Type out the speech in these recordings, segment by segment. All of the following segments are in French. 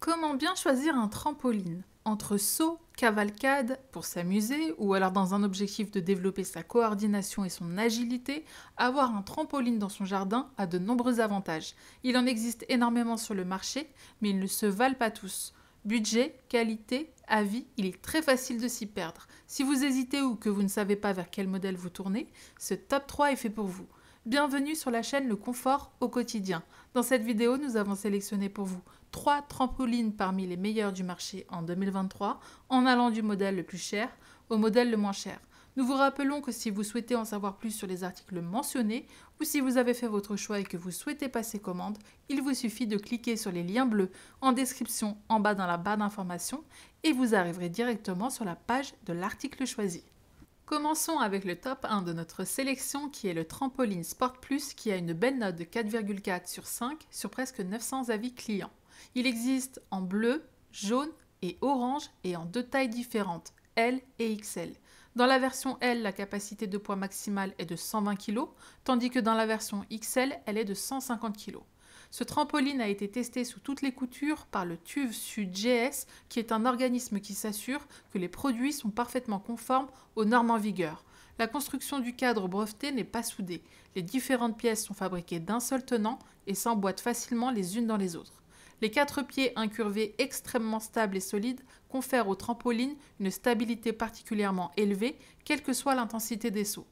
Comment bien choisir un trampoline Entre saut, cavalcade pour s'amuser, ou alors dans un objectif de développer sa coordination et son agilité, avoir un trampoline dans son jardin a de nombreux avantages. Il en existe énormément sur le marché, mais ils ne se valent pas tous. Budget, qualité, avis, il est très facile de s'y perdre. Si vous hésitez ou que vous ne savez pas vers quel modèle vous tournez, ce top 3 est fait pour vous. Bienvenue sur la chaîne Le Confort au quotidien. Dans cette vidéo, nous avons sélectionné pour vous trois trampolines parmi les meilleures du marché en 2023 en allant du modèle le plus cher au modèle le moins cher. Nous vous rappelons que si vous souhaitez en savoir plus sur les articles mentionnés ou si vous avez fait votre choix et que vous souhaitez passer commande, il vous suffit de cliquer sur les liens bleus en description en bas dans la barre d'information et vous arriverez directement sur la page de l'article choisi. Commençons avec le top 1 de notre sélection qui est le trampoline Sport Plus qui a une belle note de 4,4 sur 5 sur presque 900 avis clients. Il existe en bleu, jaune et orange et en deux tailles différentes, L et XL. Dans la version L, la capacité de poids maximale est de 120 kg, tandis que dans la version XL, elle est de 150 kg. Ce trampoline a été testé sous toutes les coutures par le TUV Sud GS, qui est un organisme qui s'assure que les produits sont parfaitement conformes aux normes en vigueur. La construction du cadre breveté n'est pas soudée. Les différentes pièces sont fabriquées d'un seul tenant et s'emboîtent facilement les unes dans les autres. Les quatre pieds incurvés extrêmement stables et solides confèrent au trampoline une stabilité particulièrement élevée, quelle que soit l'intensité des sauts.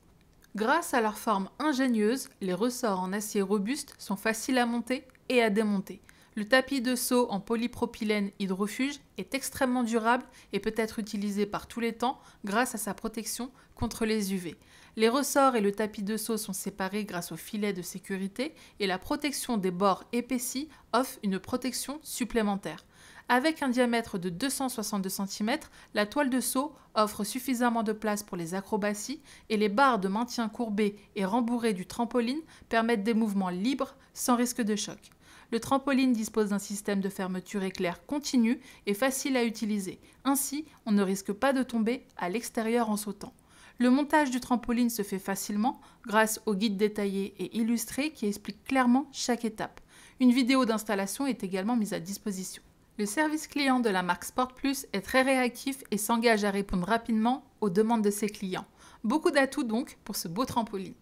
Grâce à leur forme ingénieuse, les ressorts en acier robuste sont faciles à monter et à démonter. Le tapis de seau en polypropylène hydrofuge est extrêmement durable et peut être utilisé par tous les temps grâce à sa protection contre les UV. Les ressorts et le tapis de seau sont séparés grâce au filet de sécurité et la protection des bords épaissis offre une protection supplémentaire. Avec un diamètre de 262 cm, la toile de saut offre suffisamment de place pour les acrobaties et les barres de maintien courbées et rembourrées du trampoline permettent des mouvements libres sans risque de choc. Le trampoline dispose d'un système de fermeture éclair continu et facile à utiliser. Ainsi, on ne risque pas de tomber à l'extérieur en sautant. Le montage du trampoline se fait facilement grâce au guide détaillé et illustré qui explique clairement chaque étape. Une vidéo d'installation est également mise à disposition. Le service client de la marque Sport Plus est très réactif et s'engage à répondre rapidement aux demandes de ses clients. Beaucoup d'atouts donc pour ce beau trampoline.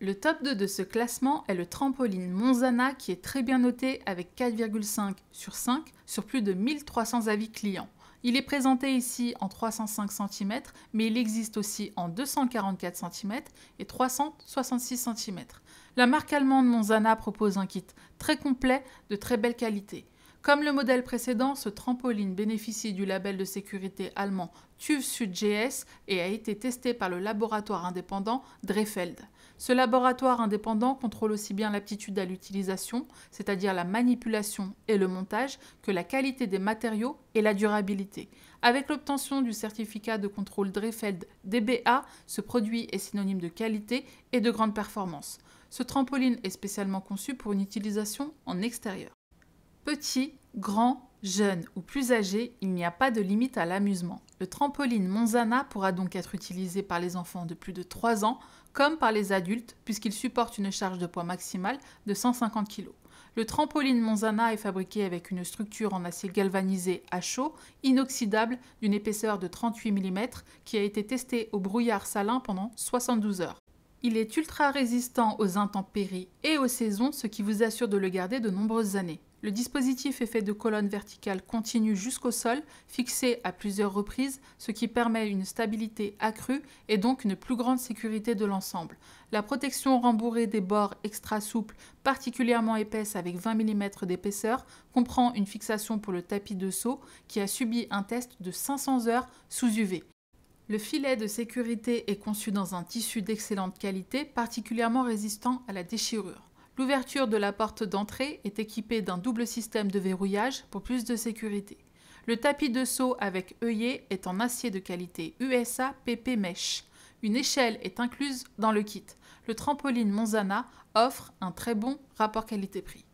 Le top 2 de ce classement est le trampoline Monzana qui est très bien noté avec 4,5 sur 5 sur plus de 1300 avis clients. Il est présenté ici en 305 cm, mais il existe aussi en 244 cm et 366 cm. La marque allemande Monzana propose un kit très complet de très belle qualité. Comme le modèle précédent, ce trampoline bénéficie du label de sécurité allemand TÜV Sud-GS et a été testé par le laboratoire indépendant Drefeld. Ce laboratoire indépendant contrôle aussi bien l'aptitude à l'utilisation, c'est-à-dire la manipulation et le montage, que la qualité des matériaux et la durabilité. Avec l'obtention du certificat de contrôle Drefeld DBA, ce produit est synonyme de qualité et de grande performance. Ce trampoline est spécialement conçu pour une utilisation en extérieur. Petit, grand, jeune ou plus âgé, il n'y a pas de limite à l'amusement. Le trampoline Monzana pourra donc être utilisé par les enfants de plus de 3 ans comme par les adultes puisqu'il supporte une charge de poids maximale de 150 kg. Le trampoline Monzana est fabriqué avec une structure en acier galvanisé à chaud, inoxydable, d'une épaisseur de 38 mm, qui a été testé au brouillard salin pendant 72 heures. Il est ultra résistant aux intempéries et aux saisons, ce qui vous assure de le garder de nombreuses années. Le dispositif est fait de colonnes verticales continues jusqu'au sol, fixées à plusieurs reprises, ce qui permet une stabilité accrue et donc une plus grande sécurité de l'ensemble. La protection rembourrée des bords extra souples, particulièrement épaisse avec 20 mm d'épaisseur, comprend une fixation pour le tapis de saut qui a subi un test de 500 heures sous UV. Le filet de sécurité est conçu dans un tissu d'excellente qualité, particulièrement résistant à la déchirure. L'ouverture de la porte d'entrée est équipée d'un double système de verrouillage pour plus de sécurité. Le tapis de saut avec œillet est en acier de qualité USA PP Mesh. Une échelle est incluse dans le kit. Le trampoline Monzana offre un très bon rapport qualité-prix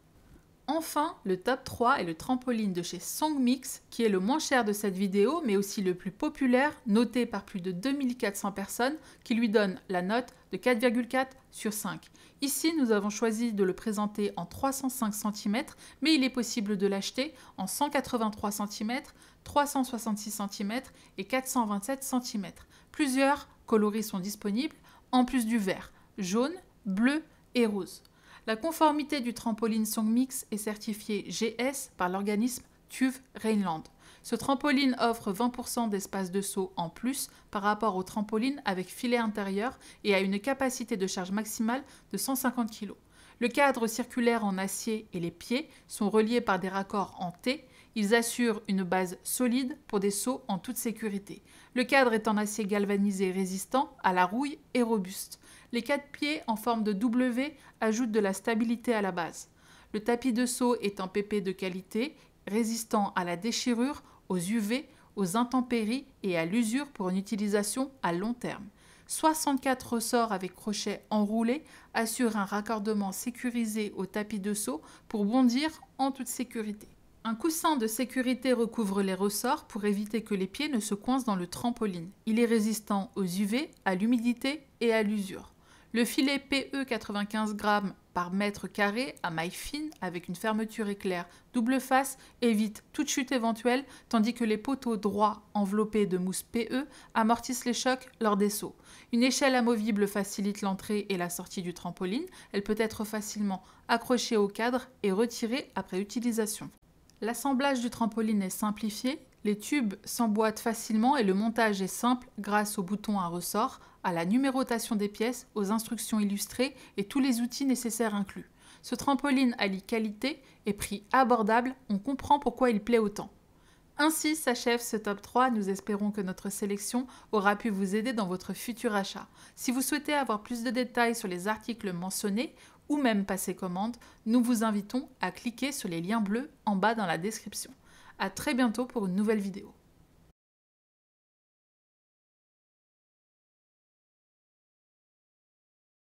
enfin le top 3 est le trampoline de chez Songmix qui est le moins cher de cette vidéo mais aussi le plus populaire, noté par plus de 2400 personnes qui lui donne la note de 4,4 sur 5. Ici, nous avons choisi de le présenter en 305 cm, mais il est possible de l'acheter en 183 cm, 366 cm et 427 cm. Plusieurs coloris sont disponibles, en plus du vert, jaune, bleu et rose. La conformité du trampoline Songmix est certifiée GS par l'organisme TUV Rhineland. Ce trampoline offre 20% d'espace de saut en plus par rapport au trampoline avec filet intérieur et a une capacité de charge maximale de 150 kg. Le cadre circulaire en acier et les pieds sont reliés par des raccords en T ils assurent une base solide pour des sauts en toute sécurité. Le cadre est en acier galvanisé résistant à la rouille et robuste. Les quatre pieds en forme de W ajoutent de la stabilité à la base. Le tapis de saut est en PP de qualité, résistant à la déchirure, aux UV, aux intempéries et à l'usure pour une utilisation à long terme. 64 ressorts avec crochets enroulés assurent un raccordement sécurisé au tapis de saut pour bondir en toute sécurité. Un coussin de sécurité recouvre les ressorts pour éviter que les pieds ne se coincent dans le trampoline. Il est résistant aux UV, à l'humidité et à l'usure. Le filet PE 95 g par mètre carré à maille fine avec une fermeture éclair double face évite toute chute éventuelle tandis que les poteaux droits enveloppés de mousse PE amortissent les chocs lors des sauts. Une échelle amovible facilite l'entrée et la sortie du trampoline, elle peut être facilement accrochée au cadre et retirée après utilisation. L'assemblage du trampoline est simplifié, les tubes s'emboîtent facilement et le montage est simple grâce aux boutons à ressort, à la numérotation des pièces, aux instructions illustrées et tous les outils nécessaires inclus. Ce trampoline allie qualité et prix abordable, on comprend pourquoi il plaît autant. Ainsi s'achève ce top 3. Nous espérons que notre sélection aura pu vous aider dans votre futur achat. Si vous souhaitez avoir plus de détails sur les articles mentionnés ou même passer commande, nous vous invitons à cliquer sur les liens bleus en bas dans la description. A très bientôt pour une nouvelle vidéo.